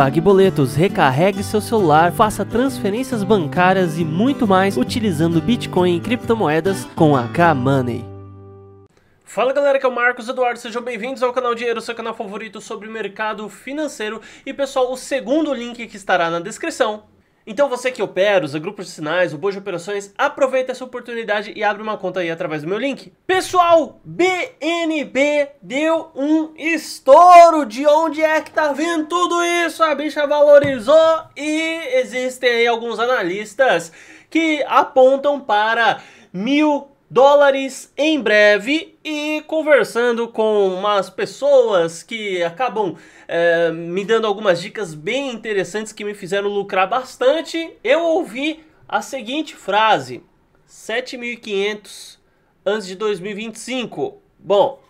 pague boletos, recarregue seu celular, faça transferências bancárias e muito mais utilizando Bitcoin e criptomoedas com a K-Money. Fala galera, aqui é o Marcos Eduardo, sejam bem-vindos ao canal Dinheiro, seu canal favorito sobre mercado financeiro. E pessoal, o segundo link que estará na descrição então você que opera, usa grupos de sinais, o Bojo Operações, aproveita essa oportunidade e abre uma conta aí através do meu link. Pessoal, BNB deu um estouro. De onde é que tá vindo tudo isso? A bicha valorizou e existem aí alguns analistas que apontam para mil dólares em breve e conversando com umas pessoas que acabam é, me dando algumas dicas bem interessantes que me fizeram lucrar bastante, eu ouvi a seguinte frase: 7.500 antes de 2025. Bom,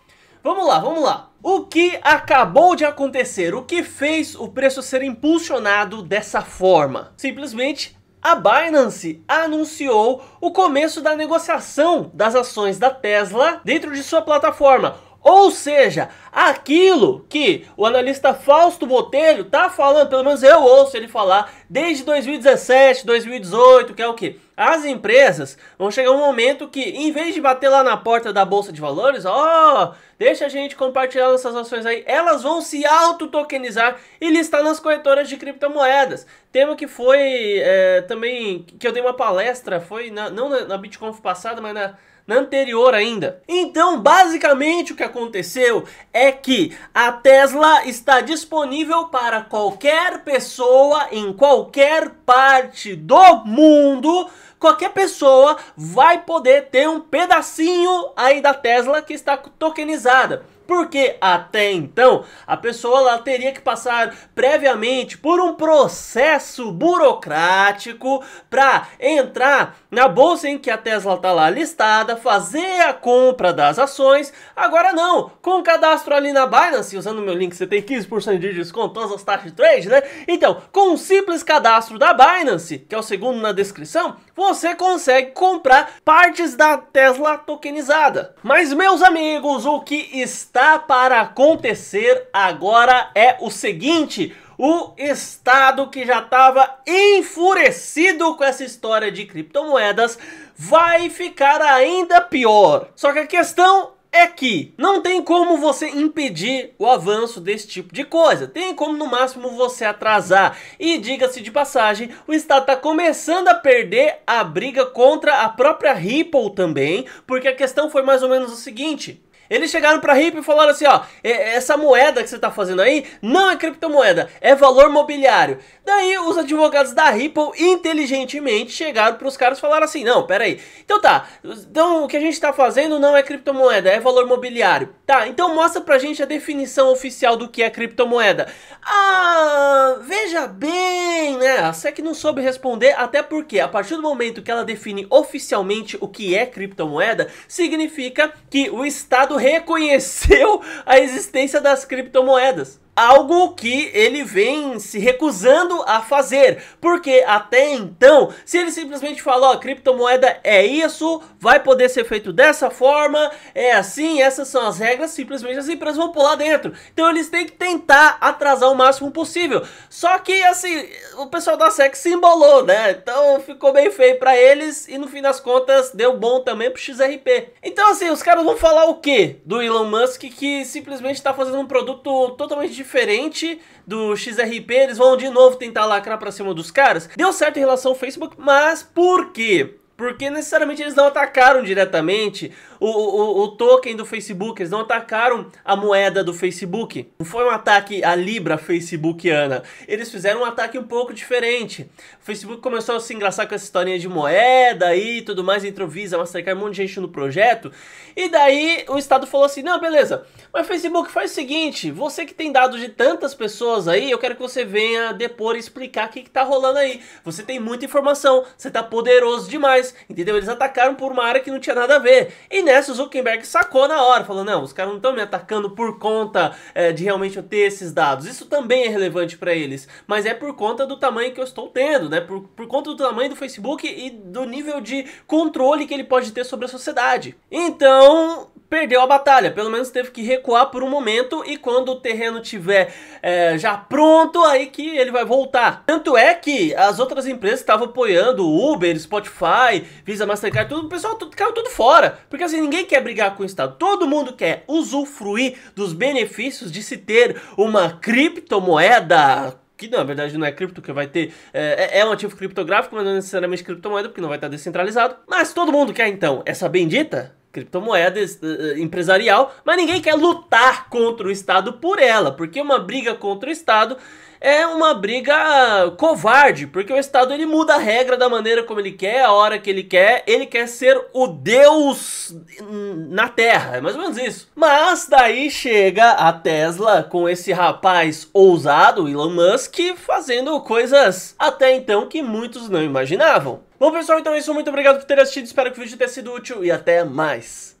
vamos lá, vamos lá. O que acabou de acontecer? O que fez o preço ser impulsionado dessa forma? Simplesmente a Binance anunciou o começo da negociação das ações da Tesla dentro de sua plataforma. Ou seja, aquilo que o analista Fausto Botelho tá falando, pelo menos eu ouço ele falar desde 2017, 2018, que é o que? As empresas vão chegar um momento que, em vez de bater lá na porta da Bolsa de Valores, ó, oh, deixa a gente compartilhar nossas ações aí, elas vão se auto-tokenizar e listar nas corretoras de criptomoedas. Tema que foi é, também, que eu dei uma palestra, foi na, não na, na passada, mas na na anterior ainda. Então, basicamente o que aconteceu é que a Tesla está disponível para qualquer pessoa em qualquer parte do mundo. Qualquer pessoa vai poder ter um pedacinho aí da Tesla que está tokenizada porque até então a pessoa lá teria que passar previamente por um processo burocrático para entrar na bolsa em que a Tesla está lá listada, fazer a compra das ações. Agora não, com o cadastro ali na Binance, usando meu link, você tem 15% de desconto, todas as taxas de trade, né? Então, com um simples cadastro da Binance, que é o segundo na descrição, você consegue comprar partes da Tesla tokenizada. Mas meus amigos, o que está está para acontecer agora é o seguinte: o Estado que já estava enfurecido com essa história de criptomoedas vai ficar ainda pior. Só que a questão é que não tem como você impedir o avanço desse tipo de coisa. Tem como no máximo você atrasar. E diga-se de passagem, o Estado está começando a perder a briga contra a própria Ripple também, porque a questão foi mais ou menos o seguinte: eles chegaram para Ripple e falaram assim, ó, é, é, essa moeda que você tá fazendo aí não é criptomoeda, é valor mobiliário. Daí os advogados da Ripple inteligentemente chegaram para os caras e falaram assim, não, pera aí. Então tá, então o que a gente tá fazendo não é criptomoeda, é valor mobiliário. Tá, então mostra pra gente a definição oficial do que é criptomoeda. Ah, veja bem, né? A SEC não soube responder, até porque a partir do momento que ela define oficialmente o que é criptomoeda, significa que o Estado reconheceu a existência das criptomoedas algo que ele vem se recusando a fazer, porque até então, se ele simplesmente falar, ó, criptomoeda é isso, vai poder ser feito dessa forma, é assim, essas são as regras, simplesmente as empresas vão pular dentro. Então eles têm que tentar atrasar o máximo possível. Só que assim, o pessoal da SEC se embolou, né? Então ficou bem feio para eles e no fim das contas deu bom também pro XRP. Então assim, os caras vão falar o que do Elon Musk que simplesmente está fazendo um produto totalmente diferente diferente do XRP, eles vão de novo tentar lacrar pra cima dos caras. Deu certo em relação ao Facebook, mas por quê? Porque necessariamente eles não atacaram diretamente o, o, o token do Facebook, eles não atacaram a moeda do Facebook. Não foi um ataque à Libra facebookiana. Eles fizeram um ataque um pouco diferente. O Facebook começou a se engraçar com essa historinha de moeda e tudo mais, entrou Visa, Mastercard, um monte de gente no projeto. E daí o Estado falou assim: não, beleza, mas Facebook faz o seguinte: você que tem dados de tantas pessoas aí, eu quero que você venha depor e explicar o que, que tá rolando aí. Você tem muita informação, você tá poderoso demais, entendeu? Eles atacaram por uma área que não tinha nada a ver. E nessa o Zuckerberg sacou na hora, falou: não, os caras não estão me atacando por conta é, de realmente eu ter esses dados. Isso também é relevante para eles, mas é por conta do tamanho que eu estou tendo, né? Por, por conta do tamanho do Facebook e do nível de controle que ele pode ter sobre a sociedade. Então, perdeu a batalha, pelo menos teve que recuar por um momento e quando o terreno tiver é, já pronto, aí que ele vai voltar. Tanto é que as outras empresas estavam apoiando Uber, Spotify, Visa, Mastercard, tudo, o pessoal tudo, caiu tudo fora, porque assim, ninguém quer brigar com o Estado, todo mundo quer usufruir dos benefícios de se ter uma criptomoeda que na verdade não é cripto, que vai ter. É, é, é um ativo criptográfico, mas não é necessariamente criptomoeda, porque não vai estar descentralizado. Mas todo mundo quer então essa bendita criptomoeda eh, eh, empresarial, mas ninguém quer lutar contra o Estado por ela, porque uma briga contra o Estado é uma briga covarde, porque o Estado ele muda a regra da maneira como ele quer, a hora que ele quer, ele quer ser o Deus na Terra, é mais ou menos isso. Mas daí chega a Tesla com esse rapaz ousado, Elon Musk, fazendo coisas até então que muitos não imaginavam. Bom, pessoal, então é isso. Muito obrigado por ter assistido. Espero que o vídeo tenha sido útil e até mais.